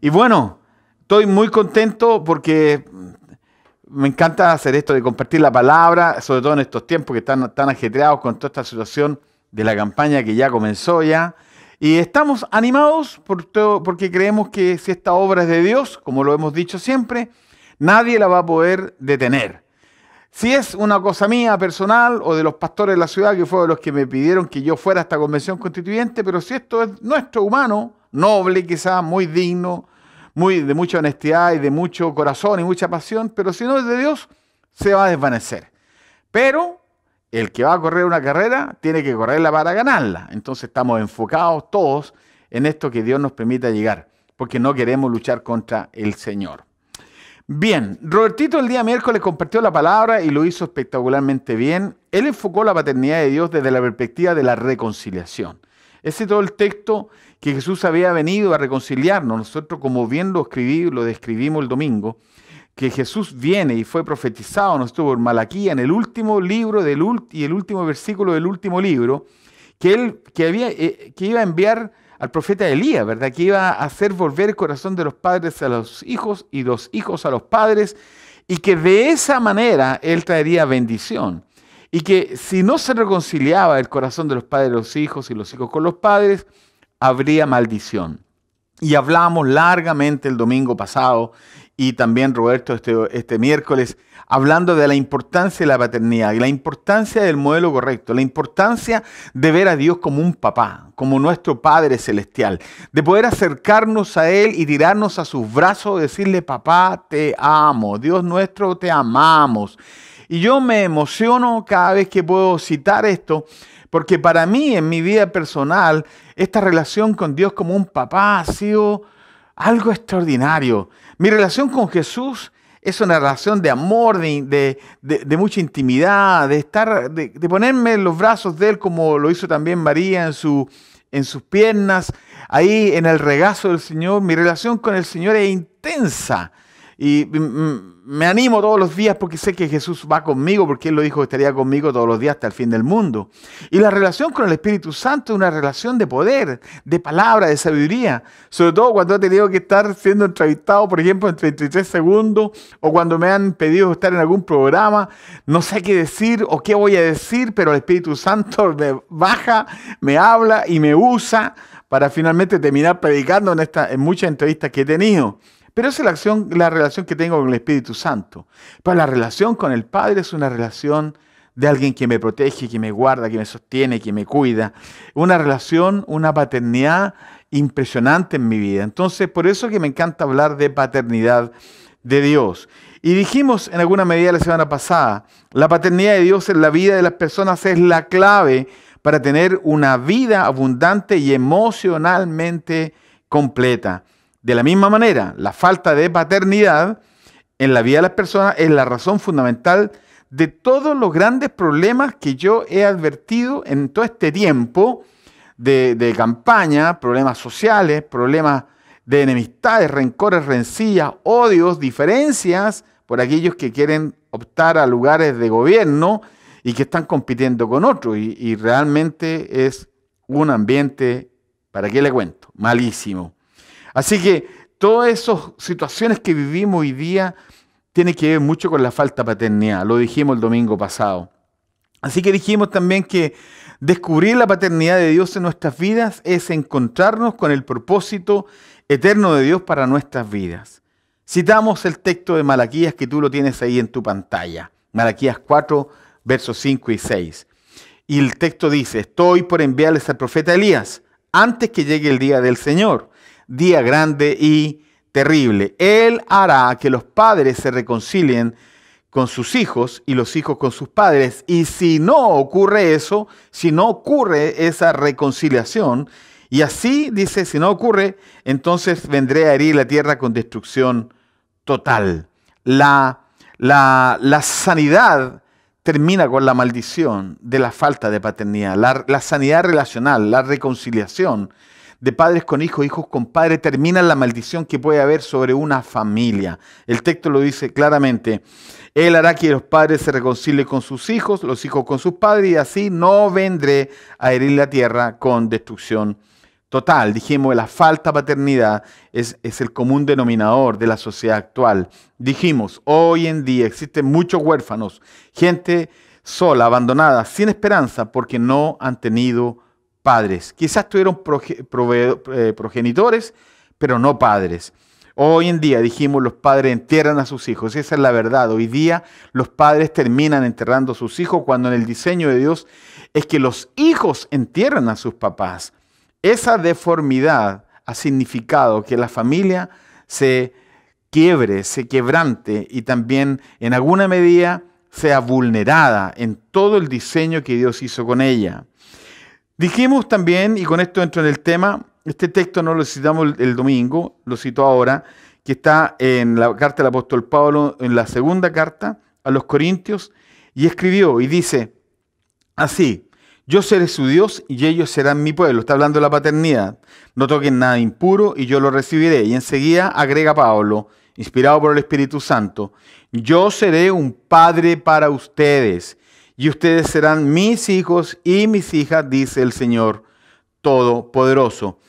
Y bueno, estoy muy contento porque me encanta hacer esto de compartir la palabra, sobre todo en estos tiempos que están tan ajetreados con toda esta situación de la campaña que ya comenzó ya. Y estamos animados por porque creemos que si esta obra es de Dios, como lo hemos dicho siempre, nadie la va a poder detener. Si es una cosa mía personal o de los pastores de la ciudad, que fueron los que me pidieron que yo fuera a esta convención constituyente, pero si esto es nuestro humano, noble quizás, muy digno, muy, de mucha honestidad y de mucho corazón y mucha pasión, pero si no es de Dios, se va a desvanecer. Pero el que va a correr una carrera tiene que correrla para ganarla. Entonces estamos enfocados todos en esto que Dios nos permita llegar, porque no queremos luchar contra el Señor. Bien, Robertito el día miércoles compartió la palabra y lo hizo espectacularmente bien. Él enfocó la paternidad de Dios desde la perspectiva de la reconciliación. Ese todo el texto que Jesús había venido a reconciliarnos. Nosotros, como bien lo escribí, lo describimos el domingo, que Jesús viene y fue profetizado, no estuvo en Malaquía, en el último libro del y el último versículo del último libro, que él eh, que iba a enviar al profeta Elías, ¿verdad? Que iba a hacer volver el corazón de los padres a los hijos y los hijos a los padres, y que de esa manera él traería bendición y que si no se reconciliaba el corazón de los padres los hijos y los hijos con los padres, habría maldición. Y hablamos largamente el domingo pasado y también Roberto este, este miércoles, hablando de la importancia de la paternidad y la importancia del modelo correcto, la importancia de ver a Dios como un papá, como nuestro Padre Celestial, de poder acercarnos a Él y tirarnos a sus brazos, decirle, papá, te amo, Dios nuestro, te amamos. Y yo me emociono cada vez que puedo citar esto, porque para mí en mi vida personal, esta relación con Dios como un papá ha sido algo extraordinario. Mi relación con Jesús es una relación de amor, de, mucha intimidad, de, estar, de, ponerme en los brazos de Él, como lo hizo también María en, su, en sus piernas, ahí en el regazo del Señor. Mi relación con el Señor es intensa. Y me animo todos los días porque sé que Jesús va conmigo, porque Él lo dijo que estaría conmigo todos los días hasta el fin del mundo. Y la relación con el Espíritu Santo es una relación de poder, de palabra, de sabiduría. Sobre todo cuando he tenido que estar siendo entrevistado, por ejemplo, en 33 segundos, o cuando me han pedido estar en algún programa, no sé qué decir o qué voy a decir, pero el Espíritu Santo me baja, me habla y me usa para finalmente terminar predicando en, esta, en muchas entrevistas que he tenido. Pero esa es la, la relación que tengo con el Espíritu Santo. Pero la relación con el Padre es una relación de alguien que me protege, que me guarda, que me sostiene, que me cuida. Una relación, una paternidad impresionante en mi vida. Entonces, por eso que me encanta hablar de paternidad de Dios. Y dijimos en alguna medida la semana pasada, la paternidad de Dios en la vida de las personas es la clave para tener una vida abundante y emocionalmente completa. De la misma manera, la falta de paternidad en la vida de las personas es la razón fundamental de todos los grandes problemas que yo he advertido en todo este tiempo de, campaña, problemas sociales, problemas de enemistades, rencores, rencillas, odios, diferencias por aquellos que quieren optar a lugares de gobierno y que están compitiendo con otros. Y, y realmente es un ambiente, ¿para qué le cuento? Malísimo. Así que todas esas situaciones que vivimos hoy día tienen que ver mucho con la falta de paternidad, lo dijimos el domingo pasado. Así que dijimos también que descubrir la paternidad de Dios en nuestras vidas es encontrarnos con el propósito eterno de Dios para nuestras vidas. Citamos el texto de Malaquías que tú lo tienes ahí en tu pantalla, Malaquías 4, versos 5 y 6. Y el texto dice, estoy por enviarles al profeta Elías antes que llegue el día del Señor día grande y terrible. Él hará que los padres se reconcilien con sus hijos y los hijos con sus padres. Y si no ocurre eso, si no ocurre esa reconciliación, y así dice, si no ocurre, entonces vendré a herir la tierra con destrucción total. La, la, la sanidad termina con la maldición de la falta de paternidad, la, la sanidad relacional, la reconciliación de padres con hijos, hijos con padres, termina la maldición que puede haber sobre una familia. El texto lo dice claramente. Él hará que los padres se reconcilien con sus hijos, los hijos con sus padres, y así no vendré a herir la tierra con destrucción total. Dijimos, la falta de paternidad es, es, el común denominador de la sociedad actual. Dijimos, hoy en día existen muchos huérfanos, gente sola, abandonada, sin esperanza, porque no han tenido padres. Quizás tuvieron eh, progenitores, pero no padres. Hoy en día, dijimos, los padres entierran a sus hijos. Esa es la verdad. Hoy día los padres terminan enterrando a sus hijos cuando en el diseño de Dios es que los hijos entierran a sus papás. Esa deformidad ha significado que la familia se quiebre, se quebrante y también en alguna medida sea vulnerada en todo el diseño que Dios hizo con ella. Dijimos también, y con esto entro en el tema, este texto no lo citamos el, domingo, lo cito ahora, que está en la carta del apóstol Pablo, en la segunda carta a los Corintios, y escribió y dice, así, yo seré su Dios y ellos serán mi pueblo. Está hablando de la paternidad. No toquen nada impuro y yo lo recibiré. Y enseguida agrega Pablo, inspirado por el Espíritu Santo, yo seré un padre para ustedes y ustedes serán mis hijos y mis hijas, dice el Señor Todopoderoso.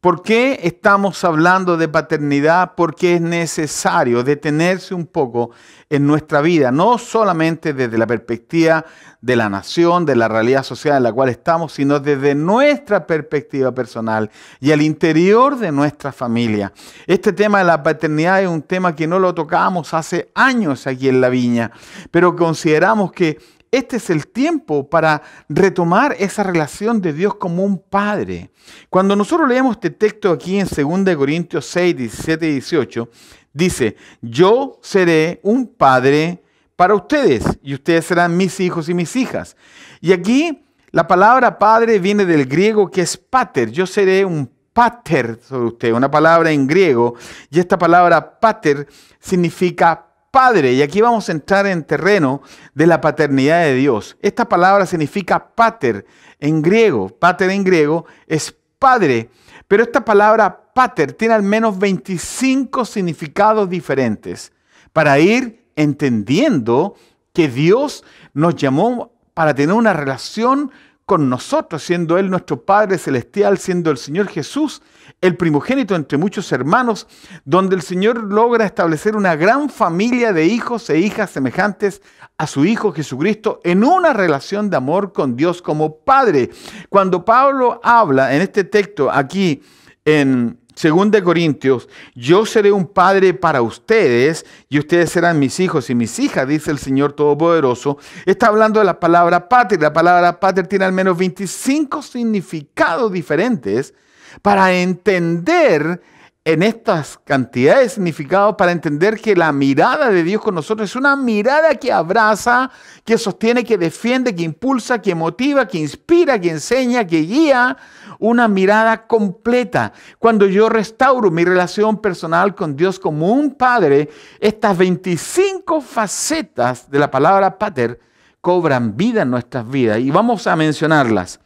¿Por qué estamos hablando de paternidad? Porque es necesario detenerse un poco en nuestra vida, no solamente desde la perspectiva de la nación, de la realidad social en la cual estamos, sino desde nuestra perspectiva personal y al interior de nuestra familia. Este tema de la paternidad es un tema que no lo tocábamos hace años aquí en la viña, pero consideramos que este es el tiempo para retomar esa relación de Dios como un padre. Cuando nosotros leemos este texto aquí en 2 Corintios 6, 17 y 18, dice, yo seré un padre para ustedes y ustedes serán mis hijos y mis hijas. Y aquí la palabra padre viene del griego que es pater. Yo seré un pater sobre usted, una palabra en griego. Y esta palabra pater significa Padre, y aquí vamos a entrar en terreno de la paternidad de Dios. Esta palabra significa pater en griego. Pater en griego es padre, pero esta palabra pater tiene al menos 25 significados diferentes para ir entendiendo que Dios nos llamó para tener una relación con nosotros, siendo Él nuestro Padre Celestial, siendo el Señor Jesús el primogénito entre muchos hermanos, donde el Señor logra establecer una gran familia de hijos e hijas semejantes a su Hijo Jesucristo en una relación de amor con Dios como Padre. Cuando Pablo habla en este texto aquí en según de Corintios, yo seré un padre para ustedes y ustedes serán mis hijos y mis hijas, dice el Señor Todopoderoso. Está hablando de la palabra pater. La palabra pater tiene al menos 25 significados diferentes para entender en estas cantidades de significados para entender que la mirada de Dios con nosotros es una mirada que abraza, que sostiene, que defiende, que impulsa, que motiva, que inspira, que enseña, que guía, una mirada completa. Cuando yo restauro mi relación personal con Dios como un padre, estas 25 facetas de la palabra pater cobran vida en nuestras vidas y vamos a mencionarlas.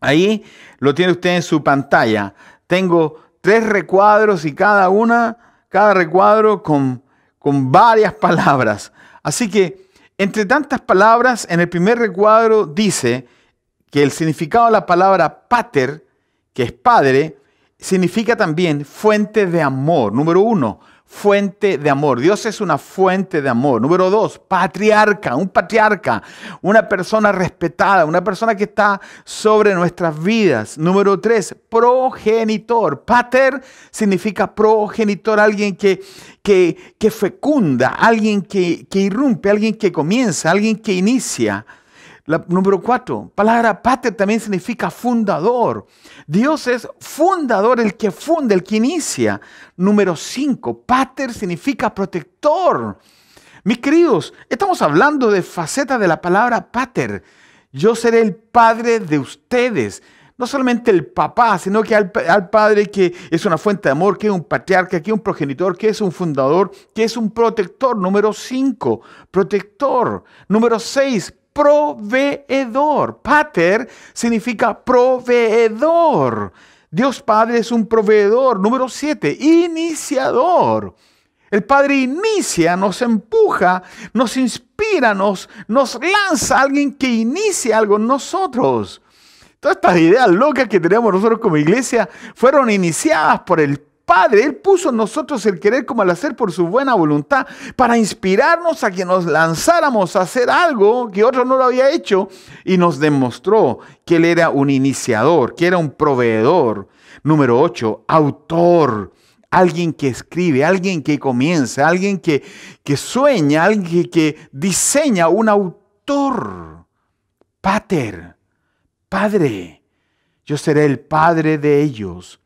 Ahí lo tiene usted en su pantalla. Tengo tres recuadros y cada una, cada recuadro con, con varias palabras. Así que, entre tantas palabras, en el primer recuadro dice que el significado de la palabra pater, que es padre, significa también fuente de amor. Número uno, fuente de amor. Dios es una fuente de amor. Número dos, patriarca, un patriarca, una persona respetada, una persona que está sobre nuestras vidas. Número tres, progenitor. Pater significa progenitor, alguien que, que, que fecunda, alguien que, que irrumpe, alguien que comienza, alguien que inicia número cuatro, palabra pater también significa fundador. Dios es fundador, el que funda, el que inicia. Número cinco, pater significa protector. Mis queridos, estamos hablando de faceta de la palabra pater. Yo seré el padre de ustedes. No solamente el papá, sino que al, padre que es una fuente de amor, que es un patriarca, que es un progenitor, que es un fundador, que es un protector. Número cinco, protector. Número seis, proveedor. Pater significa proveedor. Dios Padre es un proveedor. Número siete, iniciador. El Padre inicia, nos empuja, nos inspira, nos, lanza a alguien que inicie algo en nosotros. Todas estas ideas locas que tenemos nosotros como iglesia fueron iniciadas por el Padre. Él puso en nosotros el querer como el hacer por su buena voluntad, para inspirarnos a que nos lanzáramos a hacer algo que otro no lo había hecho y nos demostró que Él era un iniciador, que era un proveedor. Número 8, autor. Alguien que escribe, alguien que comienza, alguien que, sueña, alguien que diseña, un autor. Pater, Padre. Yo seré el Padre de ellos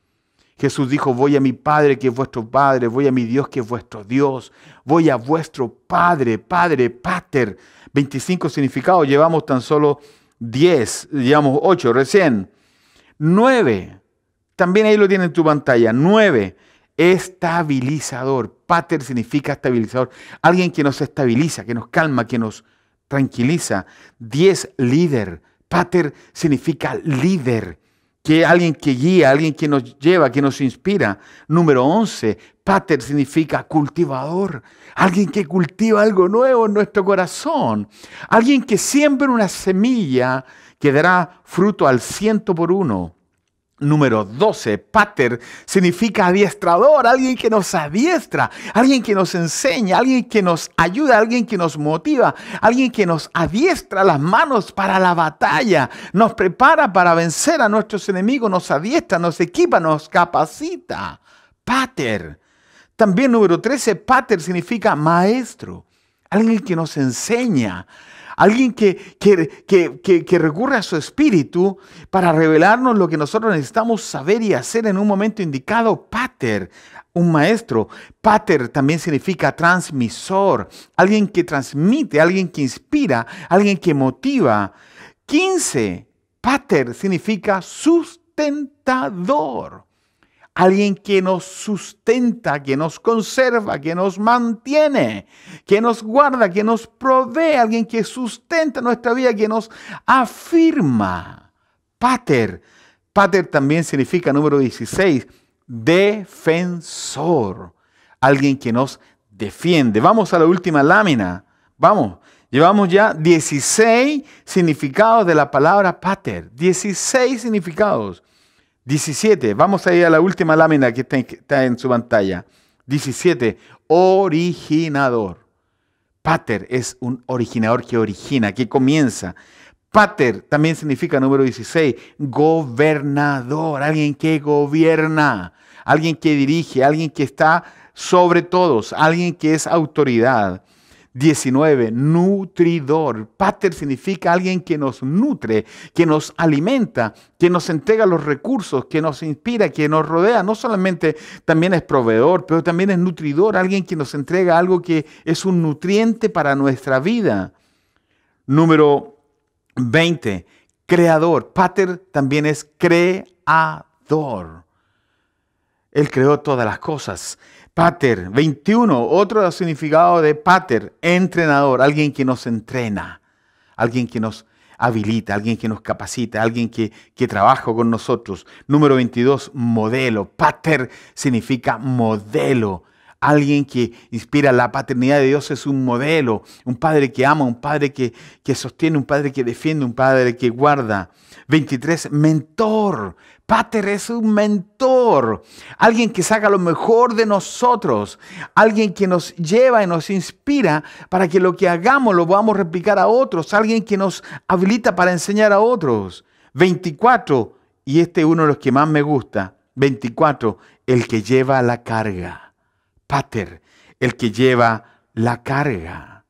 Jesús dijo, voy a mi Padre que es vuestro Padre, voy a mi Dios que es vuestro Dios, voy a vuestro Padre, Padre, Pater. 25 significados, llevamos tan solo 10, llevamos 8 recién. 9, también ahí lo tiene en tu pantalla, 9, estabilizador. Pater significa estabilizador, alguien que nos estabiliza, que nos calma, que nos tranquiliza. 10, líder. Pater significa líder que alguien que guía, alguien que nos lleva, que nos inspira. Número 11, pater significa cultivador, alguien que cultiva algo nuevo en nuestro corazón, alguien que siembra una semilla que dará fruto al ciento por uno. Número 12, pater, significa adiestrador, alguien que nos adiestra, alguien que nos enseña, alguien que nos ayuda, alguien que nos motiva, alguien que nos adiestra las manos para la batalla, nos prepara para vencer a nuestros enemigos, nos adiestra, nos equipa, nos capacita. Pater. También número 13, pater significa maestro, alguien que nos enseña, Alguien que, que, recurre a su espíritu para revelarnos lo que nosotros necesitamos saber y hacer en un momento indicado. Pater, un maestro. Pater también significa transmisor. Alguien que transmite, alguien que inspira, alguien que motiva. 15. Pater significa sustentador alguien que nos sustenta, que nos conserva, que nos mantiene, que nos guarda, que nos provee, alguien que sustenta nuestra vida, que nos afirma. Pater. Pater también significa número 16, defensor, alguien que nos defiende. Vamos a la última lámina. Vamos, llevamos ya 16 significados de la palabra pater, 16 significados. 17. Vamos a ir a la última lámina que está en su pantalla. 17. Originador. Pater es un originador que origina, que comienza. Pater también significa número 16, gobernador, alguien que gobierna, alguien que dirige, alguien que está sobre todos, alguien que es autoridad. 19, nutridor. Pater significa alguien que nos nutre, que nos alimenta, que nos entrega los recursos, que nos inspira, que nos rodea. No solamente también es proveedor, pero también es nutridor, alguien que nos entrega algo que es un nutriente para nuestra vida. Número 20, creador. Pater también es creador. Él creó todas las cosas. Pater, 21, otro significado de pater, entrenador, alguien que nos entrena, alguien que nos habilita, alguien que nos capacita, alguien que, trabaja con nosotros. Número 22, modelo. Pater significa modelo alguien que inspira. La paternidad de Dios es un modelo, un padre que ama, un padre que, sostiene, un padre que defiende, un padre que guarda. 23, mentor. Pater es un mentor, alguien que saca lo mejor de nosotros, alguien que nos lleva y nos inspira para que lo que hagamos lo podamos replicar a otros, alguien que nos habilita para enseñar a otros. 24, y este es uno de los que más me gusta, 24, el que lleva la carga pater, el que lleva la carga.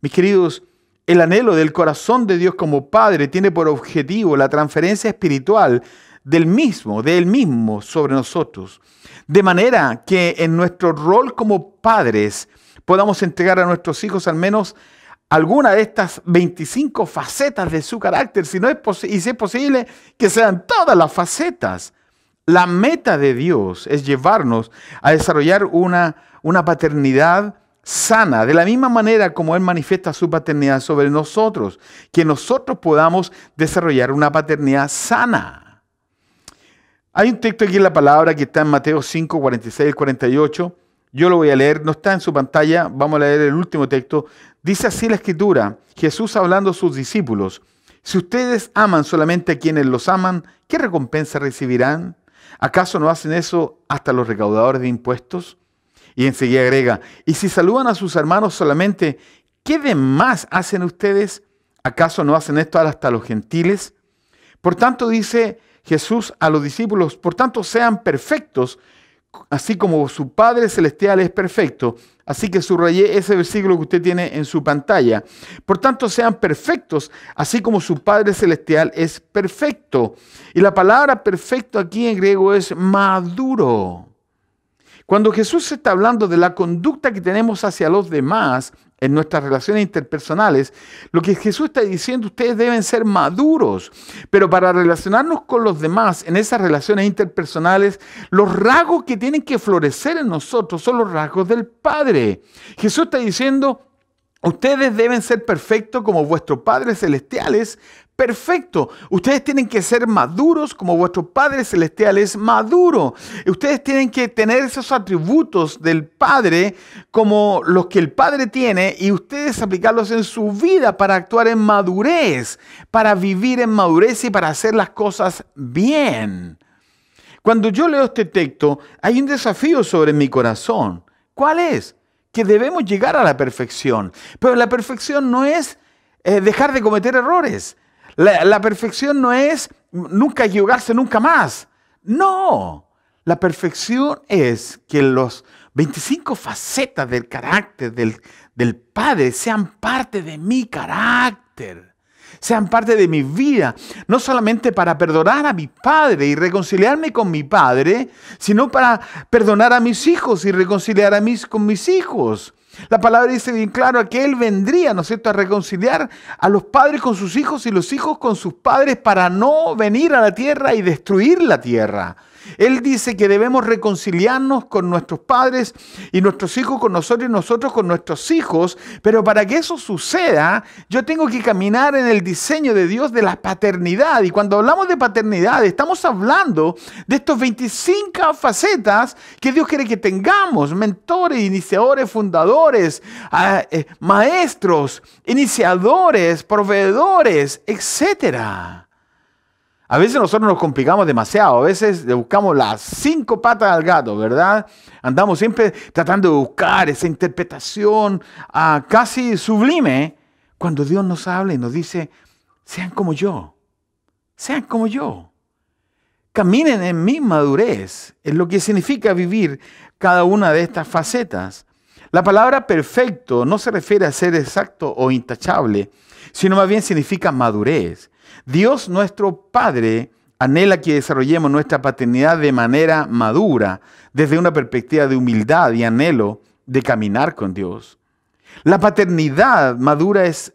Mis queridos, el anhelo del corazón de Dios como Padre tiene por objetivo la transferencia espiritual del mismo, de él mismo sobre nosotros. De manera que en nuestro rol como padres podamos entregar a nuestros hijos al menos alguna de estas 25 facetas de su carácter, si no es y si es posible que sean todas las facetas. La meta de Dios es llevarnos a desarrollar una, una paternidad sana, de la misma manera como Él manifiesta su paternidad sobre nosotros, que nosotros podamos desarrollar una paternidad sana. Hay un texto aquí en la palabra que está en Mateo 5, 46 y 48. Yo lo voy a leer, no está en su pantalla, vamos a leer el último texto. Dice así la escritura, Jesús hablando a sus discípulos, si ustedes aman solamente a quienes los aman, ¿qué recompensa recibirán? ¿Acaso no hacen eso hasta los recaudadores de impuestos? Y enseguida agrega, y si saludan a sus hermanos solamente, ¿qué demás hacen ustedes? ¿Acaso no hacen esto hasta los gentiles? Por tanto, dice Jesús a los discípulos, por tanto sean perfectos así como su Padre Celestial es perfecto. Así que subrayé ese versículo que usted tiene en su pantalla. Por tanto, sean perfectos, así como su Padre Celestial es perfecto. Y la palabra perfecto aquí en griego es maduro. Cuando Jesús está hablando de la conducta que tenemos hacia los demás en nuestras relaciones interpersonales, lo que Jesús está diciendo, ustedes deben ser maduros, pero para relacionarnos con los demás en esas relaciones interpersonales, los rasgos que tienen que florecer en nosotros son los rasgos del Padre. Jesús está diciendo, ustedes deben ser perfectos como vuestros padres celestiales, perfecto. Ustedes tienen que ser maduros como vuestro Padre Celestial es maduro. Ustedes tienen que tener esos atributos del Padre como los que el Padre tiene y ustedes aplicarlos en su vida para actuar en madurez, para vivir en madurez y para hacer las cosas bien. Cuando yo leo este texto, hay un desafío sobre mi corazón. ¿Cuál es? Que debemos llegar a la perfección. Pero la perfección no es eh, dejar de cometer errores. La, perfección no es nunca equivocarse, nunca más. No. La perfección es que los 25 facetas del carácter del, Padre sean parte de mi carácter sean parte de mi vida, no solamente para perdonar a mi padre y reconciliarme con mi padre, sino para perdonar a mis hijos y reconciliar a con mis hijos, la palabra dice bien claro que Él vendría, ¿no es cierto?, a reconciliar a los padres con sus hijos y los hijos con sus padres para no venir a la tierra y destruir la tierra. Él dice que debemos reconciliarnos con nuestros padres y nuestros hijos con nosotros y nosotros con nuestros hijos, pero para que eso suceda, yo tengo que caminar en el diseño de Dios de la paternidad. Y cuando hablamos de paternidad, estamos hablando de estos 25 facetas que Dios quiere que tengamos, mentores, iniciadores, fundadores, ah, eh, maestros, iniciadores, proveedores, etcétera. A veces nosotros nos complicamos demasiado, a veces buscamos las cinco patas al gato, ¿verdad? Andamos siempre tratando de buscar esa interpretación ah, casi sublime cuando Dios nos habla y nos dice, sean como yo, sean como yo. Caminen en mi madurez, es lo que significa vivir cada una de estas facetas. La palabra perfecto no se refiere a ser exacto o intachable, sino más bien significa madurez. Dios nuestro Padre anhela que desarrollemos nuestra paternidad de manera madura, desde una perspectiva de humildad y anhelo de caminar con Dios. La paternidad madura es,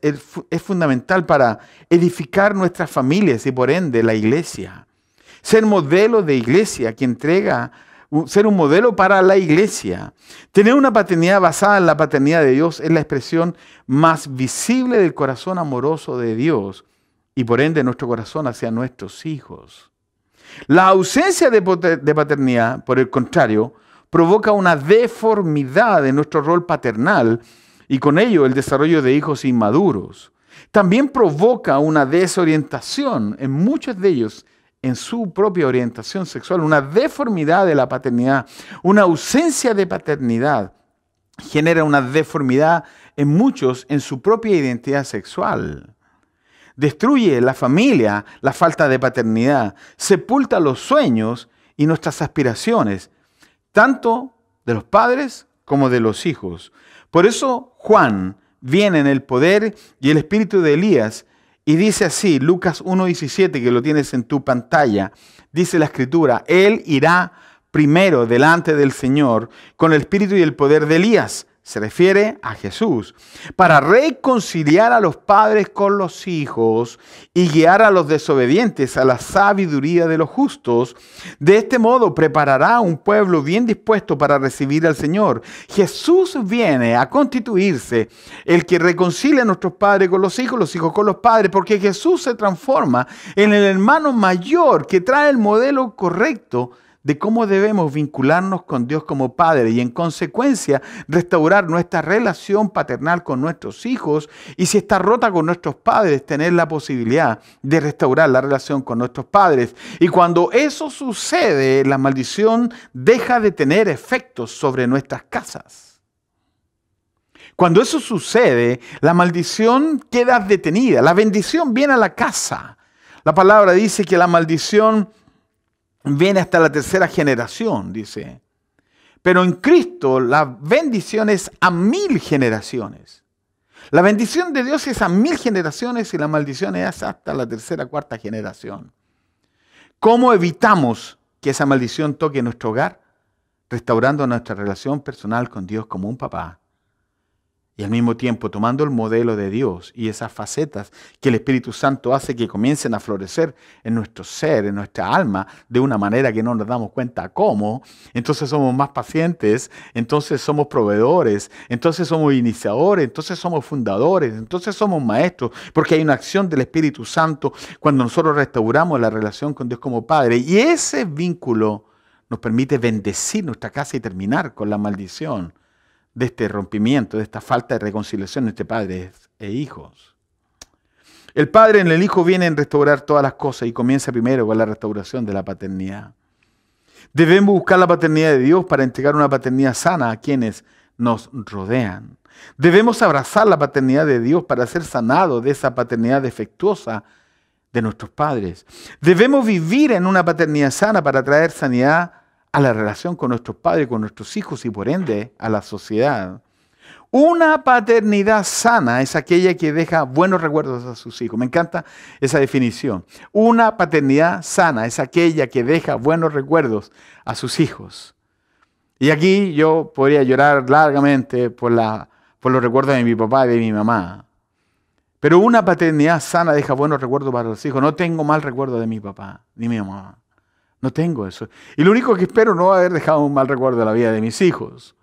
fundamental para edificar nuestras familias y por ende la iglesia. Ser modelo de iglesia que entrega ser un modelo para la iglesia. Tener una paternidad basada en la paternidad de Dios es la expresión más visible del corazón amoroso de Dios y por ende nuestro corazón hacia nuestros hijos. La ausencia de paternidad, por el contrario, provoca una deformidad de nuestro rol paternal y con ello el desarrollo de hijos inmaduros. También provoca una desorientación en muchos de ellos en su propia orientación sexual, una deformidad de la paternidad, una ausencia de paternidad genera una deformidad en muchos en su propia identidad sexual destruye la familia, la falta de paternidad, sepulta los sueños y nuestras aspiraciones, tanto de los padres como de los hijos. Por eso Juan viene en el poder y el espíritu de Elías y dice así, Lucas 1.17, que lo tienes en tu pantalla, dice la escritura, Él irá primero delante del Señor con el espíritu y el poder de Elías se refiere a Jesús, para reconciliar a los padres con los hijos y guiar a los desobedientes a la sabiduría de los justos. De este modo preparará un pueblo bien dispuesto para recibir al Señor. Jesús viene a constituirse el que reconcilia a nuestros padres con los hijos, los hijos con los padres, porque Jesús se transforma en el hermano mayor que trae el modelo correcto de cómo debemos vincularnos con Dios como Padre y en consecuencia restaurar nuestra relación paternal con nuestros hijos y si está rota con nuestros padres, tener la posibilidad de restaurar la relación con nuestros padres. Y cuando eso sucede, la maldición deja de tener efectos sobre nuestras casas. Cuando eso sucede, la maldición queda detenida, la bendición viene a la casa. La palabra dice que la maldición viene hasta la tercera generación, dice. Pero en Cristo la bendición es a mil generaciones. La bendición de Dios es a mil generaciones y la maldición es hasta la tercera, cuarta generación. ¿Cómo evitamos que esa maldición toque nuestro hogar? Restaurando nuestra relación personal con Dios como un papá, y al mismo tiempo, tomando el modelo de Dios y esas facetas que el Espíritu Santo hace que comiencen a florecer en nuestro ser, en nuestra alma, de una manera que no nos damos cuenta cómo, entonces somos más pacientes, entonces somos proveedores, entonces somos iniciadores, entonces somos fundadores, entonces somos maestros, porque hay una acción del Espíritu Santo cuando nosotros restauramos la relación con Dios como Padre. Y ese vínculo nos permite bendecir nuestra casa y terminar con la maldición de este rompimiento, de esta falta de reconciliación entre padres e hijos. El padre en el hijo viene a restaurar todas las cosas y comienza primero con la restauración de la paternidad. Debemos buscar la paternidad de Dios para entregar una paternidad sana a quienes nos rodean. Debemos abrazar la paternidad de Dios para ser sanados de esa paternidad defectuosa de nuestros padres. Debemos vivir en una paternidad sana para traer sanidad a la relación con nuestros padres, con nuestros hijos y por ende a la sociedad. Una paternidad sana es aquella que deja buenos recuerdos a sus hijos. Me encanta esa definición. Una paternidad sana es aquella que deja buenos recuerdos a sus hijos. Y aquí yo podría llorar largamente por, los recuerdos de mi papá y de mi mamá. Pero una paternidad sana deja buenos recuerdos para los hijos. No tengo mal recuerdo de mi papá ni mi mamá. No tengo eso. Y lo único que espero no haber dejado un mal recuerdo en la vida de mis hijos.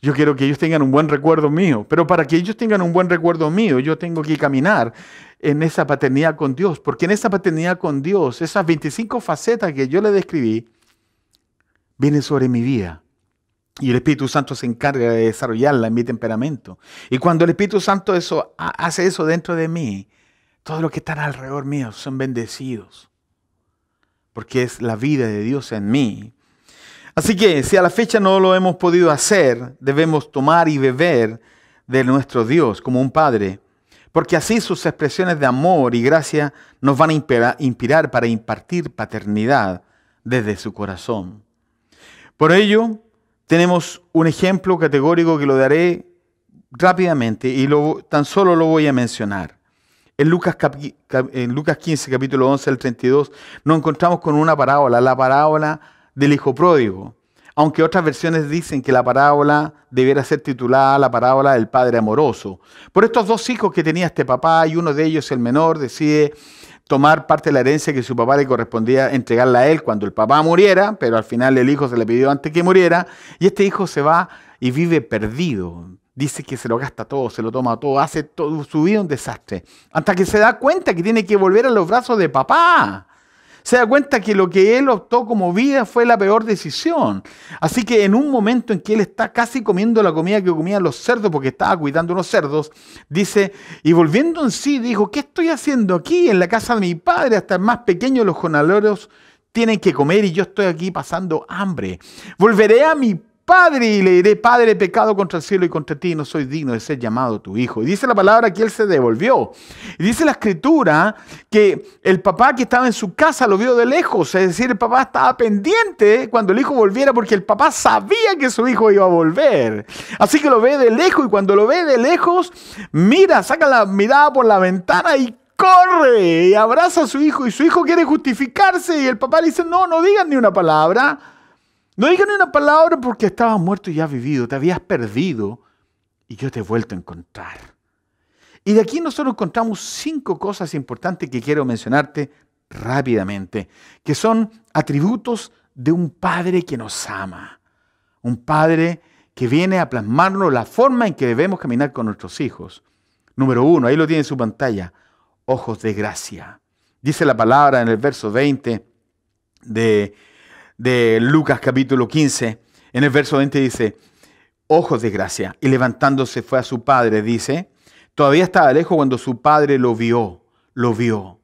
Yo quiero que ellos tengan un buen recuerdo mío, pero para que ellos tengan un buen recuerdo mío, yo tengo que caminar en esa paternidad con Dios, porque en esa paternidad con Dios, esas 25 facetas que yo le describí, vienen sobre mi vida. Y el Espíritu Santo se encarga de desarrollarla en mi temperamento. Y cuando el Espíritu Santo eso, hace eso dentro de mí, todos los que están alrededor mío son bendecidos porque es la vida de Dios en mí. Así que si a la fecha no lo hemos podido hacer, debemos tomar y beber de nuestro Dios como un Padre, porque así sus expresiones de amor y gracia nos van a inspirar para impartir paternidad desde su corazón. Por ello, tenemos un ejemplo categórico que lo daré rápidamente y tan solo lo voy a mencionar. En Lucas, 15, capítulo 11 al 32, nos encontramos con una parábola, la parábola del hijo pródigo. Aunque otras versiones dicen que la parábola debiera ser titulada la parábola del padre amoroso. Por estos dos hijos que tenía este papá y uno de ellos, el menor, decide tomar parte de la herencia que su papá le correspondía entregarla a él cuando el papá muriera, pero al final el hijo se le pidió antes que muriera, y este hijo se va y vive perdido dice que se lo gasta todo, se lo toma todo, hace todo, su vida un desastre. Hasta que se da cuenta que tiene que volver a los brazos de papá. Se da cuenta que lo que él optó como vida fue la peor decisión. Así que en un momento en que él está casi comiendo la comida que comían los cerdos porque estaba cuidando unos cerdos, dice, y volviendo en sí, dijo, ¿qué estoy haciendo aquí en la casa de mi padre? Hasta el más pequeño los jornaleros tienen que comer y yo estoy aquí pasando hambre. Volveré a mi Padre, y le diré, Padre, he pecado contra el cielo y contra ti, no soy digno de ser llamado tu hijo. Y dice la palabra que él se devolvió. Y dice la escritura que el papá que estaba en su casa lo vio de lejos, es decir, el papá estaba pendiente cuando el hijo volviera porque el papá sabía que su hijo iba a volver. Así que lo ve de lejos y cuando lo ve de lejos, mira, saca la mirada por la ventana y corre y abraza a su hijo y su hijo quiere justificarse y el papá le dice, no, no digan ni una palabra. No digan una palabra porque estabas muerto y has vivido, te habías perdido y yo te he vuelto a encontrar. Y de aquí nosotros encontramos cinco cosas importantes que quiero mencionarte rápidamente, que son atributos de un Padre que nos ama, un Padre que viene a plasmarnos la forma en que debemos caminar con nuestros hijos. Número uno, ahí lo tiene en su pantalla, ojos de gracia. Dice la palabra en el verso 20 de de Lucas capítulo 15, en el verso 20 dice, ojos de gracia, y levantándose fue a su padre, dice, todavía estaba lejos cuando su padre lo vio, lo vio.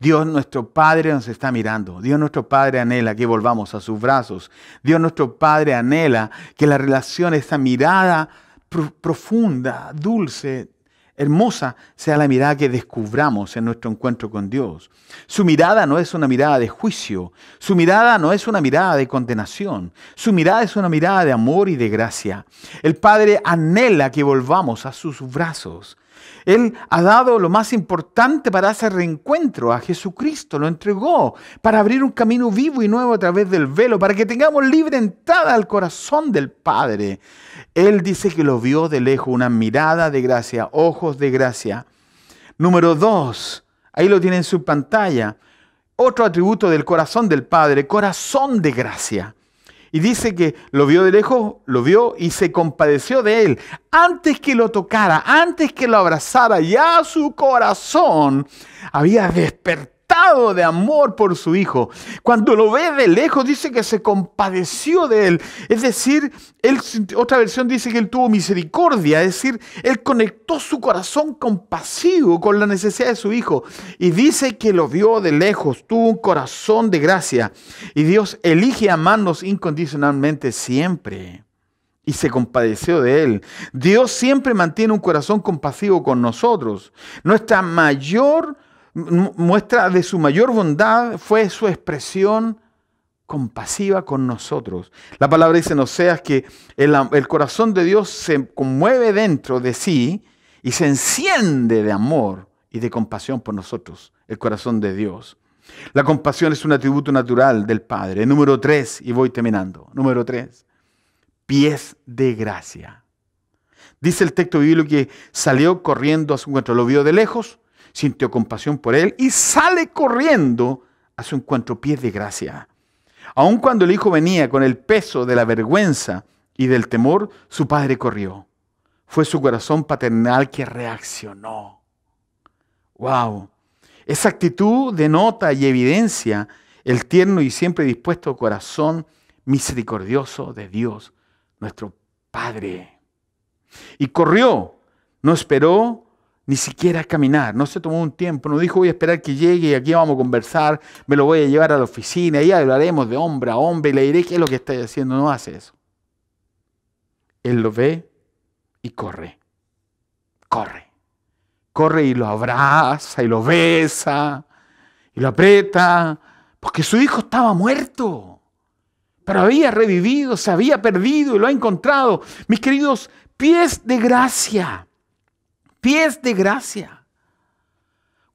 Dios nuestro Padre nos está mirando. Dios nuestro Padre anhela que volvamos a sus brazos. Dios nuestro Padre anhela que la relación, esta mirada profunda, dulce, Hermosa sea la mirada que descubramos en nuestro encuentro con Dios. Su mirada no es una mirada de juicio, su mirada no es una mirada de condenación, su mirada es una mirada de amor y de gracia. El Padre anhela que volvamos a sus brazos. Él ha dado lo más importante para ese reencuentro, a Jesucristo, lo entregó para abrir un camino vivo y nuevo a través del velo, para que tengamos libre entrada al corazón del Padre. Él dice que lo vio de lejos, una mirada de gracia, ojos de gracia. Número dos, ahí lo tiene en su pantalla, otro atributo del corazón del Padre, corazón de gracia. Y dice que lo vio de lejos, lo vio y se compadeció de él. Antes que lo tocara, antes que lo abrazara, ya su corazón había despertado de amor por su hijo. Cuando lo ve de lejos, dice que se compadeció de él. Es decir, él, otra versión dice que él tuvo misericordia, es decir, él conectó su corazón compasivo con la necesidad de su hijo. Y dice que lo vio de lejos, tuvo un corazón de gracia. Y Dios elige amarnos incondicionalmente siempre y se compadeció de él. Dios siempre mantiene un corazón compasivo con nosotros. Nuestra mayor muestra de su mayor bondad fue su expresión compasiva con nosotros. La palabra dice No seas que el, el, corazón de Dios se conmueve dentro de sí y se enciende de amor y de compasión por nosotros, el corazón de Dios. La compasión es un atributo natural del Padre. Número tres, y voy terminando. Número tres, pies de gracia. Dice el texto bíblico que salió corriendo a su encuentro, lo vio de lejos, sintió compasión por él y sale corriendo a su encuentro pies de gracia. Aun cuando el hijo venía con el peso de la vergüenza y del temor, su padre corrió. Fue su corazón paternal que reaccionó. ¡Wow! Esa actitud denota y evidencia el tierno y siempre dispuesto corazón misericordioso de Dios, nuestro Padre. Y corrió, no esperó ni siquiera caminar, no se tomó un tiempo, no dijo voy a esperar que llegue y aquí vamos a conversar, me lo voy a llevar a la oficina y hablaremos de hombre a hombre y le diré qué es lo que está haciendo, no hace eso. Él lo ve y corre, corre, corre y lo abraza y lo besa y lo aprieta, porque su hijo estaba muerto, pero había revivido, se había perdido y lo ha encontrado. Mis queridos pies de gracia pies de gracia.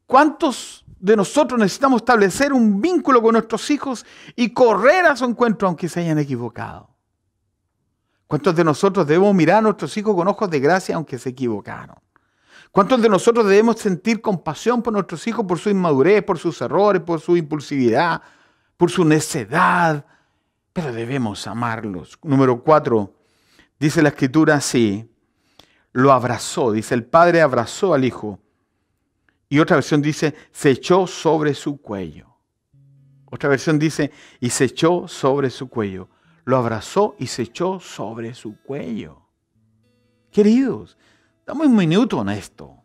¿Cuántos de nosotros necesitamos establecer un vínculo con nuestros hijos y correr a su encuentro aunque se hayan equivocado? ¿Cuántos de nosotros debemos mirar a nuestros hijos con ojos de gracia aunque se equivocaron? ¿Cuántos de nosotros debemos sentir compasión por nuestros hijos, por su inmadurez, por sus errores, por su impulsividad, por su necedad? Pero debemos amarlos. Número cuatro, dice la escritura así, lo abrazó, dice, el padre abrazó al hijo. Y otra versión dice, se echó sobre su cuello. Otra versión dice, y se echó sobre su cuello. Lo abrazó y se echó sobre su cuello. Queridos, damos un minuto en esto.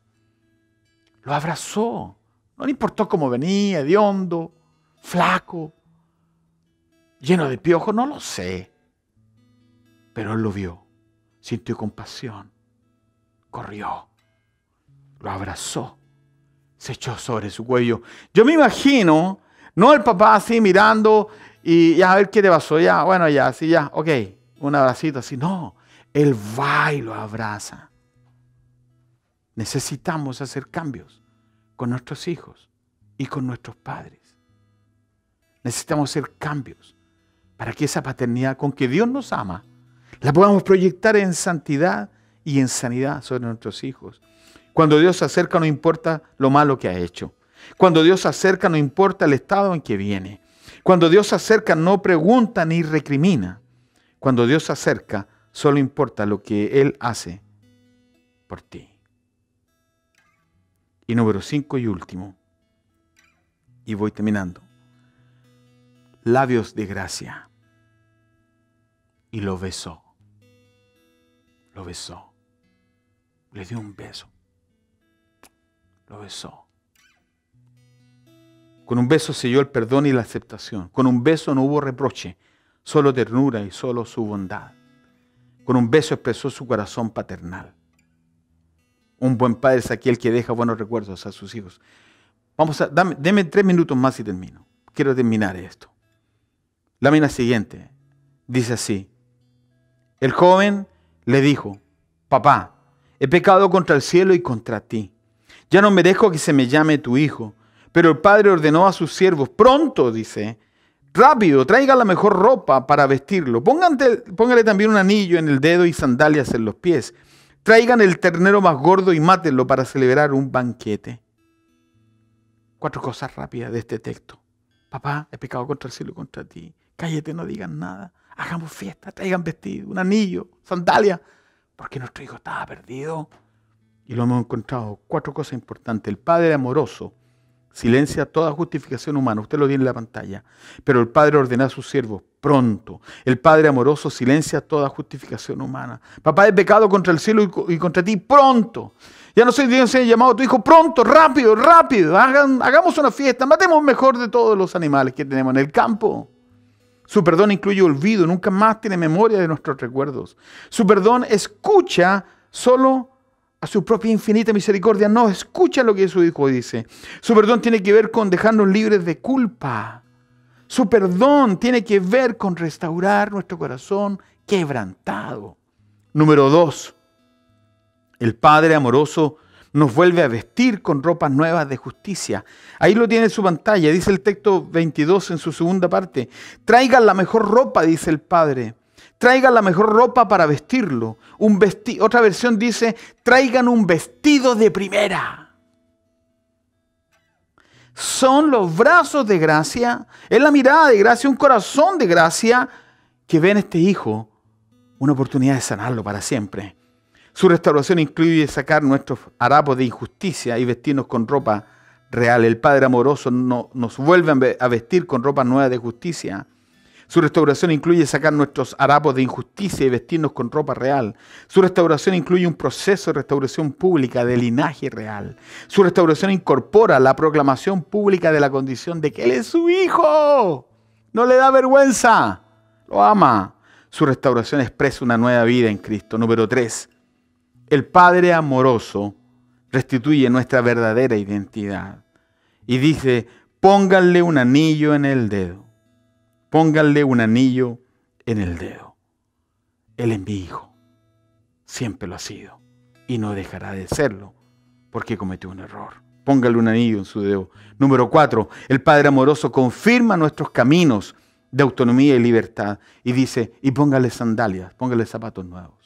Lo abrazó. No le importó cómo venía, hondo, flaco, lleno de piojo, no lo sé. Pero él lo vio, sintió compasión corrió, lo abrazó, se echó sobre su cuello. Yo me imagino, no el papá así mirando y ya a ver qué te pasó, ya, bueno, ya, así, ya, ok, un abracito así, no, él va y lo abraza. Necesitamos hacer cambios con nuestros hijos y con nuestros padres. Necesitamos hacer cambios para que esa paternidad con que Dios nos ama la podamos proyectar en santidad y en sanidad sobre nuestros hijos. Cuando Dios se acerca no importa lo malo que ha hecho. Cuando Dios se acerca no importa el estado en que viene. Cuando Dios se acerca no pregunta ni recrimina. Cuando Dios se acerca solo importa lo que Él hace por ti. Y número cinco y último, y voy terminando, labios de gracia. Y lo besó, lo besó le dio un beso. Lo besó. Con un beso selló el perdón y la aceptación. Con un beso no hubo reproche, solo ternura y solo su bondad. Con un beso expresó su corazón paternal. Un buen padre es aquel que deja buenos recuerdos a sus hijos. Vamos a, dame, deme tres minutos más y termino. Quiero terminar esto. Lámina siguiente. Dice así. El joven le dijo, papá, He pecado contra el cielo y contra ti. Ya no merezco que se me llame tu hijo. Pero el padre ordenó a sus siervos, pronto, dice, rápido, traiga la mejor ropa para vestirlo. pónganle póngale también un anillo en el dedo y sandalias en los pies. Traigan el ternero más gordo y mátenlo para celebrar un banquete. Cuatro cosas rápidas de este texto. Papá, he pecado contra el cielo y contra ti. Cállate, no digan nada. Hagamos fiesta, traigan vestido, un anillo, sandalias porque nuestro hijo estaba perdido. Y lo hemos encontrado. Cuatro cosas importantes. El Padre amoroso silencia toda justificación humana. Usted lo tiene en la pantalla. Pero el Padre ordena a sus siervos pronto. El Padre amoroso silencia toda justificación humana. Papá, es pecado contra el cielo y contra ti pronto. Ya no soy Dios, se ha llamado a tu hijo pronto, rápido, rápido. hagamos una fiesta. Matemos mejor de todos los animales que tenemos en el campo. Su perdón incluye olvido, nunca más tiene memoria de nuestros recuerdos. Su perdón escucha solo a su propia infinita misericordia. No, escucha lo que su hijo dice. Su perdón tiene que ver con dejarnos libres de culpa. Su perdón tiene que ver con restaurar nuestro corazón quebrantado. Número dos, el Padre amoroso nos vuelve a vestir con ropas nuevas de justicia. Ahí lo tiene su pantalla, dice el texto 22 en su segunda parte. Traigan la mejor ropa, dice el Padre. Traigan la mejor ropa para vestirlo. Un Otra versión dice, traigan un vestido de primera. Son los brazos de gracia, es la mirada de gracia, un corazón de gracia que ve en este hijo una oportunidad de sanarlo para siempre. Su restauración incluye sacar nuestros harapos de injusticia y vestirnos con ropa real. El Padre amoroso nos vuelve a vestir con ropa nueva de justicia. Su restauración incluye sacar nuestros harapos de injusticia y vestirnos con ropa real. Su restauración incluye un proceso de restauración pública de linaje real. Su restauración incorpora la proclamación pública de la condición de que Él es su hijo. No le da vergüenza. Lo ama. Su restauración expresa una nueva vida en Cristo. Número 3. El Padre amoroso restituye nuestra verdadera identidad y dice, pónganle un anillo en el dedo, pónganle un anillo en el dedo. Él es mi hijo, siempre lo ha sido y no dejará de serlo porque cometió un error. Póngale un anillo en su dedo. Número cuatro, el Padre amoroso confirma nuestros caminos de autonomía y libertad y dice, y póngale sandalias, póngale zapatos nuevos.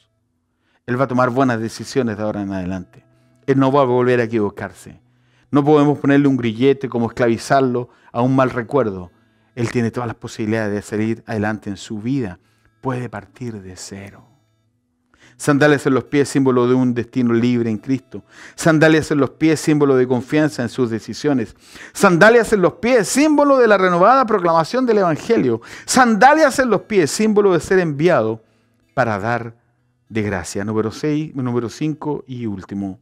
Él va a tomar buenas decisiones de ahora en adelante. Él no va a volver a equivocarse. No podemos ponerle un grillete como esclavizarlo a un mal recuerdo. Él tiene todas las posibilidades de salir adelante en su vida. Puede partir de cero. Sandalias en los pies, símbolo de un destino libre en Cristo. Sandalias en los pies, símbolo de confianza en sus decisiones. Sandalias en los pies, símbolo de la renovada proclamación del Evangelio. Sandalias en los pies, símbolo de ser enviado para dar de gracia. Número 6, número 5 y último.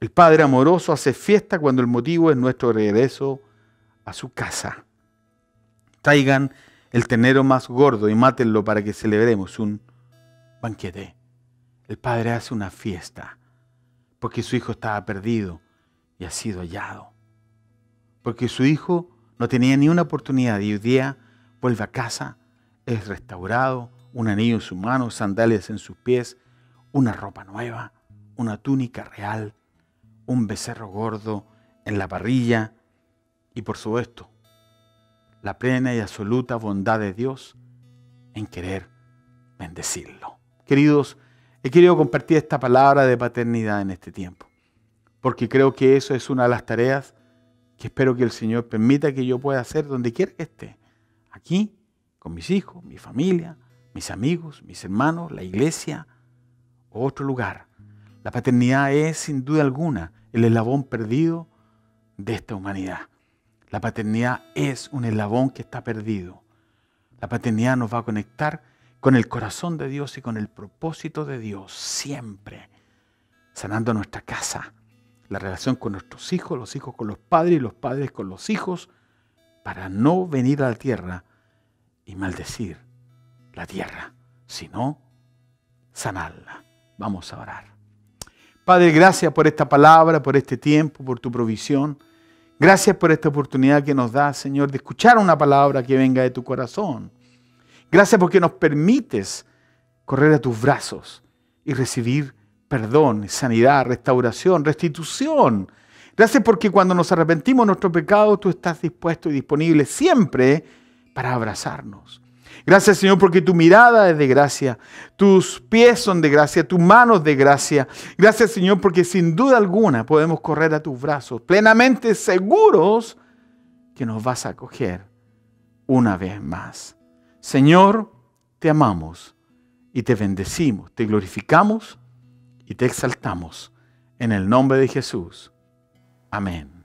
El Padre amoroso hace fiesta cuando el motivo es nuestro regreso a su casa. Traigan el ternero más gordo y mátenlo para que celebremos un banquete. El Padre hace una fiesta porque su hijo estaba perdido y ha sido hallado. Porque su hijo no tenía ni una oportunidad y hoy día vuelve a casa, es restaurado, un anillo en sus manos, sandalias en sus pies, una ropa nueva, una túnica real, un becerro gordo en la parrilla y por supuesto, la plena y absoluta bondad de Dios en querer bendecirlo. Queridos, he querido compartir esta palabra de paternidad en este tiempo, porque creo que eso es una de las tareas que espero que el Señor permita que yo pueda hacer donde quiera que esté, aquí, con mis hijos, mi familia, mis amigos, mis hermanos, la iglesia otro lugar. La paternidad es, sin duda alguna, el eslabón perdido de esta humanidad. La paternidad es un eslabón que está perdido. La paternidad nos va a conectar con el corazón de Dios y con el propósito de Dios siempre, sanando nuestra casa, la relación con nuestros hijos, los hijos con los padres y los padres con los hijos, para no venir a la tierra y maldecir la tierra, sino sanarla. Vamos a orar. Padre, gracias por esta palabra, por este tiempo, por tu provisión. Gracias por esta oportunidad que nos das, Señor, de escuchar una palabra que venga de tu corazón. Gracias porque nos permites correr a tus brazos y recibir perdón, sanidad, restauración, restitución. Gracias porque cuando nos arrepentimos de nuestro pecado, tú estás dispuesto y disponible siempre para abrazarnos. Gracias Señor porque tu mirada es de gracia, tus pies son de gracia, tus manos de gracia. Gracias Señor porque sin duda alguna podemos correr a tus brazos plenamente seguros que nos vas a acoger una vez más. Señor, te amamos y te bendecimos, te glorificamos y te exaltamos. En el nombre de Jesús. Amén.